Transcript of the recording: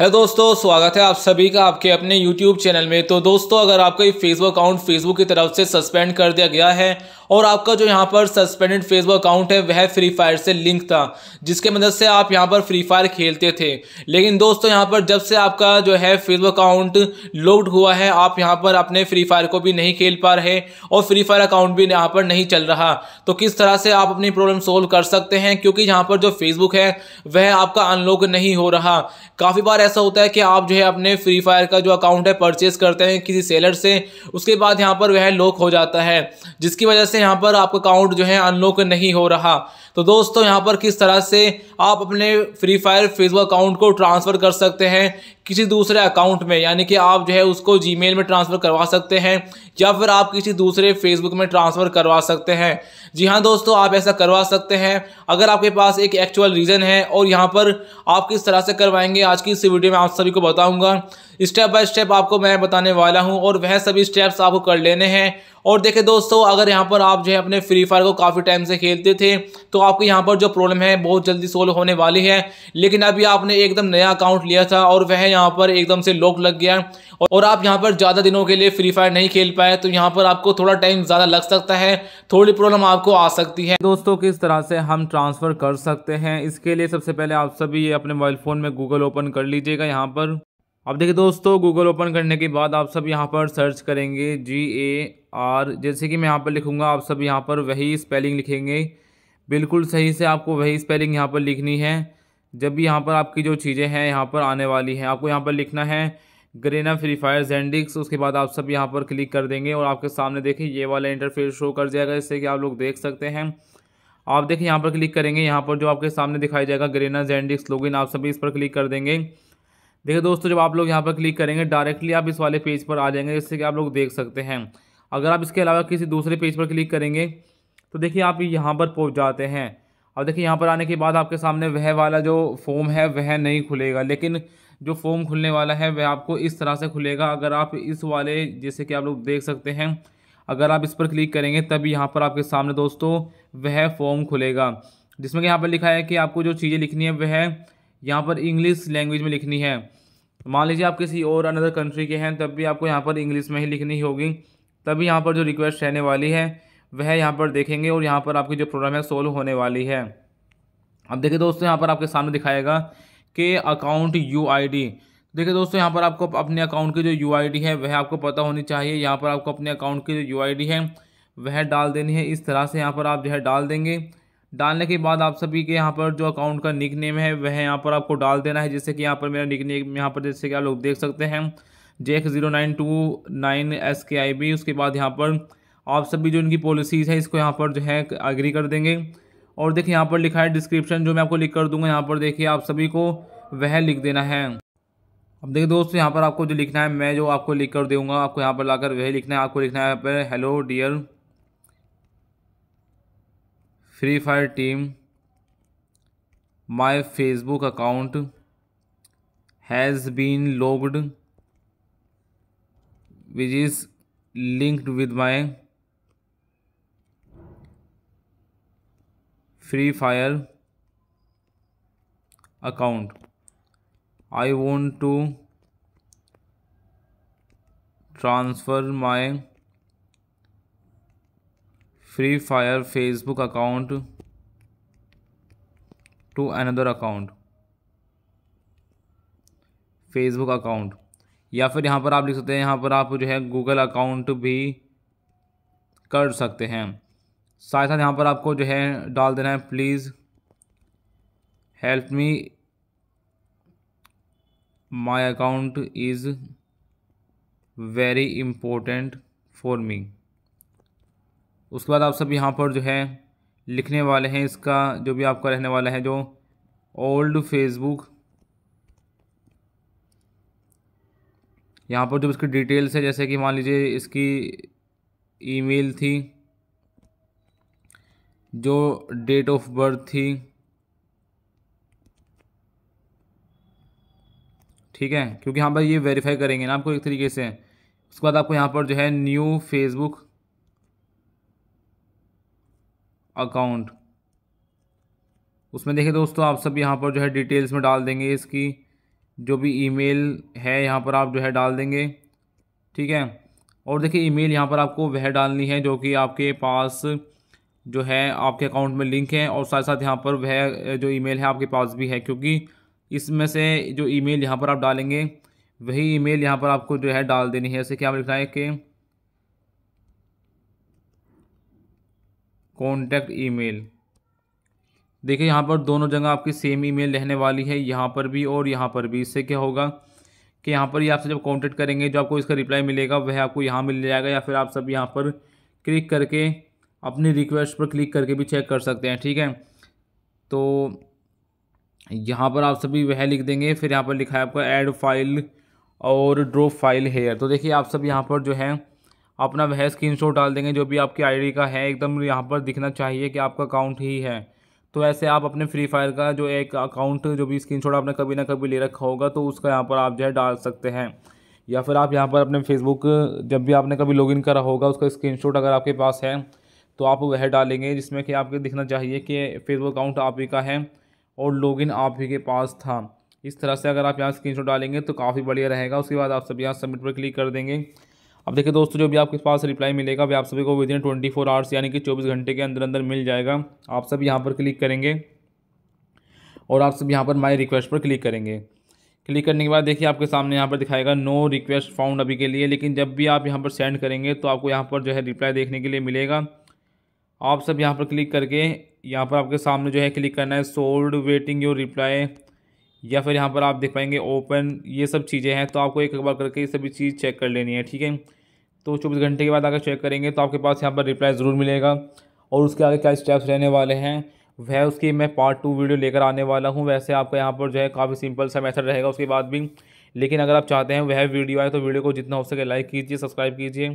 है दोस्तों स्वागत है आप सभी का आपके अपने YouTube चैनल में तो दोस्तों अगर आपका ये फेसबुक अकाउंट फेसबुक की तरफ से सस्पेंड कर दिया गया है और आपका जो यहाँ पर सस्पेंडेड फेसबुक अकाउंट है वह फ्री फायर से लिंक था जिसके मदद से आप यहाँ पर फ्री फायर खेलते थे लेकिन दोस्तों यहाँ पर जब से आपका जो है फेसबुक अकाउंट लोड हुआ है आप यहाँ पर अपने फ्री फायर को भी नहीं खेल पा रहे और फ्री फायर अकाउंट भी यहाँ पर नहीं चल रहा तो किस तरह से आप अपनी प्रॉब्लम सोल्व कर सकते हैं क्योंकि यहाँ पर जो फेसबुक है वह आपका अनलॉक नहीं हो रहा काफ़ी बार ऐसा होता है कि आप जो है अपने फ्री फायर का जो अकाउंट है परचेज करते हैं किसी सेलर से उसके बाद यहाँ पर वह लॉक हो जाता है जिसकी वजह से यहाँ पर आपका अकाउंट जो है अनलॉक नहीं हो रहा तो दोस्तों यहाँ पर किस तरह से आप अपने फ्री फायर फेसबुक अकाउंट को ट्रांसफ़र कर सकते हैं किसी दूसरे अकाउंट में यानी कि आप जो है उसको जी में ट्रांसफ़र करवा सकते हैं या फिर आप किसी दूसरे फेसबुक में ट्रांसफ़र करवा सकते हैं जी हाँ दोस्तों आप ऐसा करवा सकते हैं अगर आपके पास एक एक्चुअल रीज़न है और यहाँ पर आप किस तरह से करवाएंगे आज की इस वीडियो में आप सभी को बताऊँगा स्टेप बाय स्टेप आपको मैं बताने वाला हूँ और वह सभी स्टेप्स आपको कर लेने हैं और देखें दोस्तों अगर यहाँ पर आप जो है अपने फ्री फायर को काफ़ी टाइम से खेलते थे तो आपको यहाँ पर जो प्रॉब्लम है बहुत जल्दी सोल्व होने वाली है लेकिन अभी आपने एकदम नया अकाउंट लिया था और वह यहाँ पर एकदम से लॉक लग गया और आप यहाँ पर ज़्यादा दिनों के लिए फ्री फायर नहीं खेल पाए तो यहाँ पर आपको थोड़ा टाइम ज़्यादा लग सकता है थोड़ी प्रॉब्लम आपको आ सकती है दोस्तों किस तरह से हम ट्रांसफ़र कर सकते हैं इसके लिए सबसे पहले आप सभी अपने मोबाइल फ़ोन में गूगल ओपन कर लीजिएगा यहाँ पर अब देखिए दोस्तों गूगल ओपन करने के बाद आप सब यहाँ पर सर्च करेंगे जी ए आर जैसे कि मैं यहाँ पर लिखूँगा आप सब यहाँ पर वही स्पेलिंग लिखेंगे बिल्कुल सही से आपको वही स्पेलिंग यहाँ पर लिखनी है जब भी यहाँ पर आपकी जो चीज़ें हैं यहाँ पर आने वाली हैं आपको यहाँ पर लिखना है ग्रेना फ्री फायर जेंडिक्स उसके बाद आप सब यहाँ पर क्लिक कर देंगे और आपके सामने देखें ये वाला इंटरफेस शो कर जाएगा जैसे कि आप लोग देख सकते हैं आप देखिए यहाँ पर क्लिक करेंगे यहाँ पर जो आपके सामने दिखाई जाएगा ग्रेना जेंडिक्स लॉगिन आप सभी इस पर क्लिक कर देंगे देखिए दोस्तों जब आप लोग यहाँ पर क्लिक करेंगे डायरेक्टली आप इस वाले पेज पर आ जाएंगे जिससे कि आप लोग देख सकते हैं अगर आप इसके अलावा किसी दूसरे पेज पर क्लिक करेंगे तो देखिए आप यहाँ पर पहुँच जाते हैं अब देखिए यहाँ पर आने के बाद आपके सामने वह वाला जो फॉर्म है वह नहीं खुलेगा लेकिन जो फॉर्म खुलने वाला है वह आपको इस तरह से खुलेगा अगर आप इस वाले जैसे कि आप लोग देख सकते हैं अगर आप इस पर क्लिक करेंगे तभी यहाँ पर आपके सामने दोस्तों वह फॉर्म खुलेगा जिसमें कि यहाँ पर लिखा है कि आपको जो चीज़ें लिखनी है वह यहाँ पर इंग्लिश लैंग्वेज में लिखनी है मान लीजिए आप किसी और अनदर कंट्री के हैं तब भी आपको यहाँ पर इंग्लिश में ही लिखनी होगी तभी यहाँ पर जो रिक्वेस्ट रहने वाली है वह यहाँ पर देखेंगे और यहाँ पर आपकी जो प्रॉब्लम है सोल्व होने वाली है अब देखिए दोस्तों यहाँ पर आपके सामने दिखाएगा कि अकाउंट यू देखिए दोस्तों यहाँ पर आपको अपने अकाउंट की जो यू है वह आपको पता होनी चाहिए यहाँ पर आपको अपने अकाउंट की जो यू है वह डाल देनी है इस तरह से यहाँ पर आप जो है डाल देंगे डालने के बाद आप सभी के यहाँ पर जो अकाउंट का निक नेम है वह यहाँ पर आपको डाल देना है जैसे कि यहाँ पर मेरा निक नेम यहाँ पर जैसे कि आप लोग देख सकते हैं J zero nine two nine S K I B उसके बाद यहाँ पर आप सभी जो इनकी पॉलिसीज़ है इसको यहाँ पर जो है एग्री कर देंगे और देखिए यहाँ पर लिखा है डिस्क्रिप्शन जो मैं आपको लिख कर दूंगा यहाँ पर देखिए आप सभी को वह लिख देना है अब देखिए दोस्तों यहाँ पर आपको जो लिखना है मैं जो आपको लिख कर दूंगा आपको यहाँ पर लाकर वह लिखना है आपको लिखना है यहाँ पर hello dear Free Fire team my Facebook account has been logged which is linked with my Free Fire account I want to transfer my Free Fire Facebook account to another account Facebook account या फिर यहाँ पर आप लिख सकते हैं यहाँ पर आप जो है गूगल अकाउंट भी कर सकते हैं साथ साथ यहाँ पर आपको जो है डाल देना है please help me my account is very important for me उसके बाद आप सब यहाँ पर जो है लिखने वाले हैं इसका जो भी आपका रहने वाला है जो ओल्ड फेसबुक यहाँ पर जो इसकी डिटेल्स है जैसे कि मान लीजिए इसकी ईमेल थी जो डेट ऑफ बर्थ थी ठीक है क्योंकि यहाँ पर ये वेरीफाई करेंगे ना आपको एक तरीके से उसके बाद आपको यहाँ पर जो है न्यू फेसबुक अकाउंट उसमें देखिए दोस्तों आप सब यहाँ पर जो है डिटेल्स में डाल देंगे इसकी जो भी ईमेल है यहाँ पर आप जो है डाल देंगे ठीक है और देखिए ईमेल यहाँ पर आपको वह डालनी है जो कि आपके पास जो है आपके अकाउंट में लिंक है और साथ साथ यहाँ पर वह जो ईमेल है आपके पास भी है क्योंकि इसमें से जो ईमेल यहाँ पर आप डालेंगे वही ईमेल यहाँ पर आपको जो है डाल देनी है जैसे कि आप लिखना है कि कॉन्टैक्ट ईमेल देखिए यहाँ पर दोनों जगह आपकी सेम ईमेल रहने वाली है यहाँ पर भी और यहाँ पर भी इससे क्या होगा कि यहाँ पर ये आपसे जब कॉन्टेक्ट करेंगे जो आपको इसका रिप्लाई मिलेगा वह आपको यहाँ मिल जाएगा या फिर आप सब यहाँ पर क्लिक करके अपनी रिक्वेस्ट पर क्लिक करके भी चेक कर सकते हैं ठीक है तो यहाँ पर आप सभी वह लिख देंगे फिर यहाँ पर लिखा है आपका ऐड फाइल और ड्रो फाइल हेयर तो देखिए आप सब यहाँ पर जो है अपना वह स्क्रीन शॉट डाल देंगे जो भी आपकी आईडी का है एकदम यहाँ पर दिखना चाहिए कि आपका अकाउंट ही है तो ऐसे आप अपने फ्री फायर का जो एक अकाउंट जो भी स्क्रीन शॉट आपने कभी ना कभी ले रखा होगा तो उसका यहाँ पर आप जो है डाल सकते हैं या फिर आप यहाँ पर अपने फेसबुक जब भी आपने कभी लॉगिन करा होगा उसका स्क्रीनशॉट अगर आपके पास है तो आप वह डालेंगे जिसमें कि आपके दिखना चाहिए कि फेसबुक अकाउंट आप ही का है और लॉगिन आप ही के पास था इस तरह से अगर आप यहाँ स्क्रीनशॉट डालेंगे तो काफ़ी बढ़िया रहेगा उसके बाद आप सभी यहाँ सबमिट पर क्लिक कर देंगे अब देखिए दोस्तों जो भी आपके पास रिप्लाई मिलेगा वह आप सभी को within twenty four hours यानी कि चौबीस घंटे के अंदर अंदर मिल जाएगा आप सब यहाँ पर क्लिक करेंगे और आप सब यहाँ पर माई रिक्वेस्ट पर क्लिक करेंगे क्लिक करने के बाद देखिए आपके सामने यहाँ पर दिखाएगा नो रिक्वेस्ट फाउंड अभी के लिए लेकिन जब भी आप यहाँ पर सेंड करेंगे तो आपको यहाँ पर जो है रिप्लाई देखने के लिए मिलेगा आप सब यहाँ पर क्लिक करके यहाँ पर आपके सामने जो है क्लिक करना है सोल्ड वेटिंग योर रिप्लाई या फिर यहाँ पर आप देख पाएंगे ओपन ये सब चीज़ें हैं तो आपको एक बार करके ये सभी चीज़ चेक कर लेनी है ठीक है तो चौबीस घंटे के बाद अगर चेक करेंगे तो आपके पास यहाँ पर रिप्लाई ज़रूर मिलेगा और उसके आगे क्या स्टेप्स रहने वाले हैं वह उसकी मैं पार्ट टू वीडियो लेकर आने वाला हूँ वैसे आपका यहाँ पर जो है काफ़ी सिंपल सा मैथड रहेगा उसके बाद भी लेकिन अगर आप चाहते हैं वह वीडियो आए तो वीडियो को जितना हो सके लाइक कीजिए सब्सक्राइब कीजिए